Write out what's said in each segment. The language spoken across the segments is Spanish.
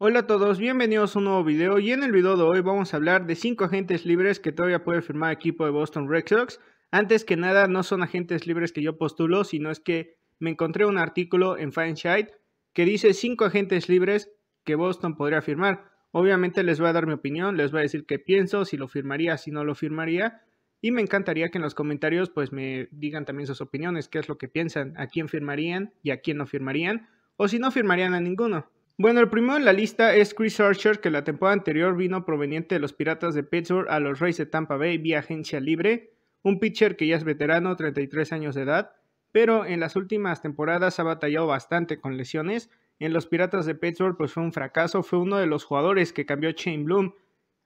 Hola a todos, bienvenidos a un nuevo video y en el video de hoy vamos a hablar de 5 agentes libres que todavía puede firmar equipo de Boston Red Sox. Antes que nada, no son agentes libres que yo postulo, sino es que me encontré un artículo en Fineshide que dice 5 agentes libres que Boston podría firmar. Obviamente les voy a dar mi opinión, les voy a decir qué pienso, si lo firmaría, si no lo firmaría. Y me encantaría que en los comentarios pues me digan también sus opiniones, qué es lo que piensan, a quién firmarían y a quién no firmarían, o si no firmarían a ninguno. Bueno, el primero en la lista es Chris Archer, que la temporada anterior vino proveniente de los Piratas de Pittsburgh a los Rays de Tampa Bay vía agencia libre, un pitcher que ya es veterano, 33 años de edad, pero en las últimas temporadas ha batallado bastante con lesiones. En los Piratas de Pittsburgh pues fue un fracaso, fue uno de los jugadores que cambió Shane Bloom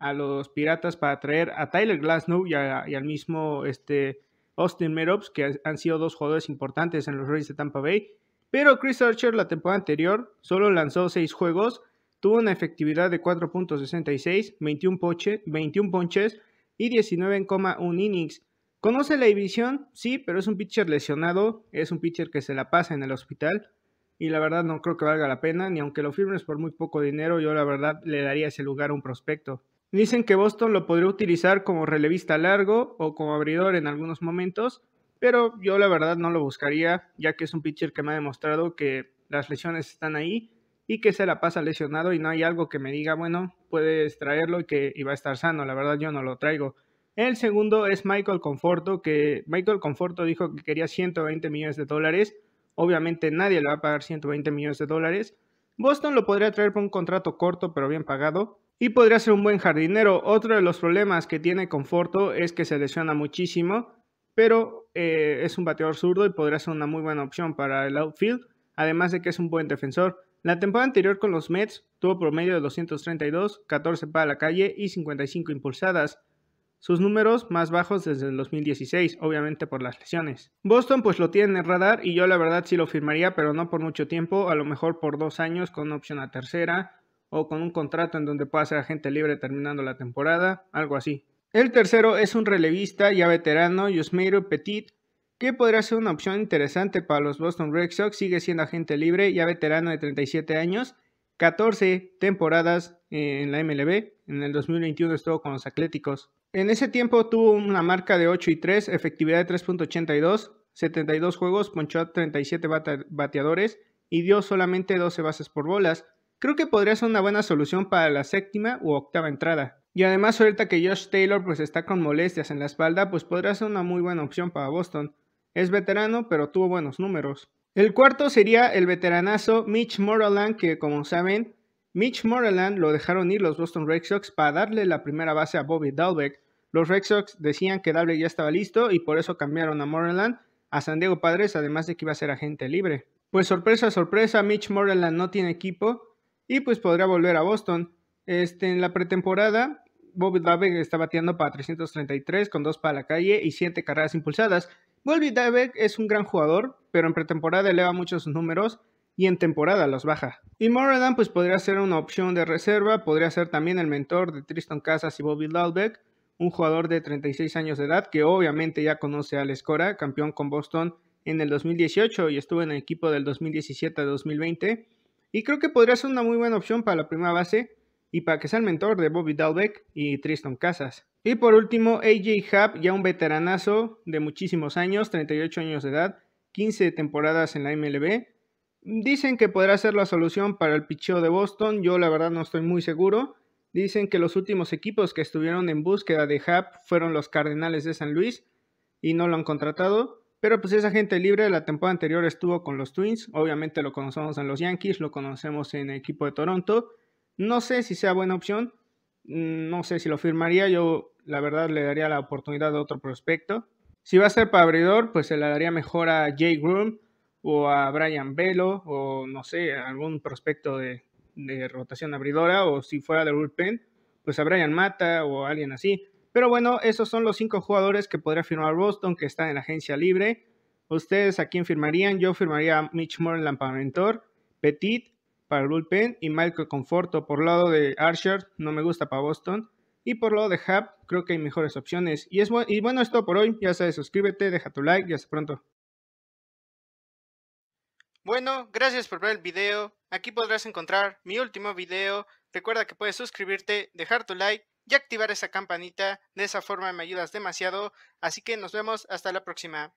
a los Piratas para traer a Tyler Glasnow y, al mismo este, Austin Merops, que han sido dos jugadores importantes en los Rays de Tampa Bay pero Chris Archer la temporada anterior solo lanzó 6 juegos, tuvo una efectividad de 4.66, 21, poche, 21 ponches y 19,1 innings. ¿Conoce la división? Sí, pero es un pitcher lesionado, es un pitcher que se la pasa en el hospital y la verdad no creo que valga la pena, ni aunque lo firmes por muy poco dinero, yo la verdad le daría ese lugar a un prospecto. Dicen que Boston lo podría utilizar como relevista largo o como abridor en algunos momentos, pero yo la verdad no lo buscaría, ya que es un pitcher que me ha demostrado que las lesiones están ahí y que se la pasa lesionado y no hay algo que me diga, bueno, puedes traerlo y que iba a estar sano, la verdad yo no lo traigo. El segundo es Michael Conforto, que Michael Conforto dijo que quería 120 millones de dólares. Obviamente nadie le va a pagar 120 millones de dólares. Boston lo podría traer por un contrato corto pero bien pagado. Y podría ser un buen jardinero. Otro de los problemas que tiene Conforto es que se lesiona muchísimo pero eh, es un bateador zurdo y podría ser una muy buena opción para el outfield, además de que es un buen defensor. La temporada anterior con los Mets tuvo promedio de 232, 14 para la calle y 55 impulsadas. Sus números más bajos desde el 2016, obviamente por las lesiones. Boston pues lo tiene en radar y yo la verdad sí lo firmaría, pero no por mucho tiempo, a lo mejor por dos años con opción a tercera o con un contrato en donde pueda ser agente libre terminando la temporada, algo así. El tercero es un relevista ya veterano, Yusmeiro Petit, que podría ser una opción interesante para los Boston Red Sox. Sigue siendo agente libre, ya veterano de 37 años, 14 temporadas eh, en la MLB. En el 2021 estuvo con los Atléticos. En ese tiempo tuvo una marca de 8 y 3, efectividad de 3.82, 72 juegos, ponchó 37 bateadores y dio solamente 12 bases por bolas. Creo que podría ser una buena solución para la séptima u octava entrada. Y además ahorita que Josh Taylor pues está con molestias en la espalda, pues podría ser una muy buena opción para Boston. Es veterano, pero tuvo buenos números. El cuarto sería el veteranazo Mitch Moreland, que como saben, Mitch Moreland lo dejaron ir los Boston Red Sox para darle la primera base a Bobby Dalbeck. Los Red Sox decían que Dalbeck ya estaba listo y por eso cambiaron a Moreland a San Diego Padres, además de que iba a ser agente libre. Pues sorpresa, sorpresa, Mitch Moreland no tiene equipo y pues podrá volver a Boston. Este, en la pretemporada Bobby Dabeck está bateando para 333 con 2 para la calle y 7 carreras impulsadas. Bobby Dabeck es un gran jugador, pero en pretemporada eleva muchos números y en temporada los baja. Y Moradan pues podría ser una opción de reserva, podría ser también el mentor de Tristan Casas y Bobby Dahlbeck, un jugador de 36 años de edad que obviamente ya conoce a Alex campeón con Boston en el 2018 y estuvo en el equipo del 2017 2020. Y creo que podría ser una muy buena opción para la primera base, y para que sea el mentor de Bobby Dalbeck y Tristan Casas. Y por último, AJ Hub, ya un veteranazo de muchísimos años, 38 años de edad, 15 temporadas en la MLB. Dicen que podrá ser la solución para el picheo de Boston, yo la verdad no estoy muy seguro. Dicen que los últimos equipos que estuvieron en búsqueda de Hub fueron los Cardenales de San Luis y no lo han contratado. Pero pues esa gente libre, la temporada anterior estuvo con los Twins, obviamente lo conocemos en los Yankees, lo conocemos en el equipo de Toronto no sé si sea buena opción, mm, no sé si lo firmaría, yo la verdad le daría la oportunidad a otro prospecto. Si va a ser para abridor, pues se la daría mejor a Jay Groom o a Brian Velo o no sé, algún prospecto de, rotación abridora o si fuera de bullpen, pues a Brian Mata o alguien así. Pero bueno, esos son los cinco jugadores que podría firmar Boston que están en la agencia libre. ¿Ustedes a quién firmarían? Yo firmaría a Mitch Moreland para mentor, Petit, para el bullpen y Michael Conforto por lado de Archer, no me gusta para Boston. Y por lado de Hub, creo que hay mejores opciones. Y, es y bueno, esto por hoy. Ya sabes, suscríbete, deja tu like y hasta pronto. Bueno, gracias por ver el video. Aquí podrás encontrar mi último video. Recuerda que puedes suscribirte, dejar tu like y activar esa campanita. De esa forma me ayudas demasiado. Así que nos vemos hasta la próxima.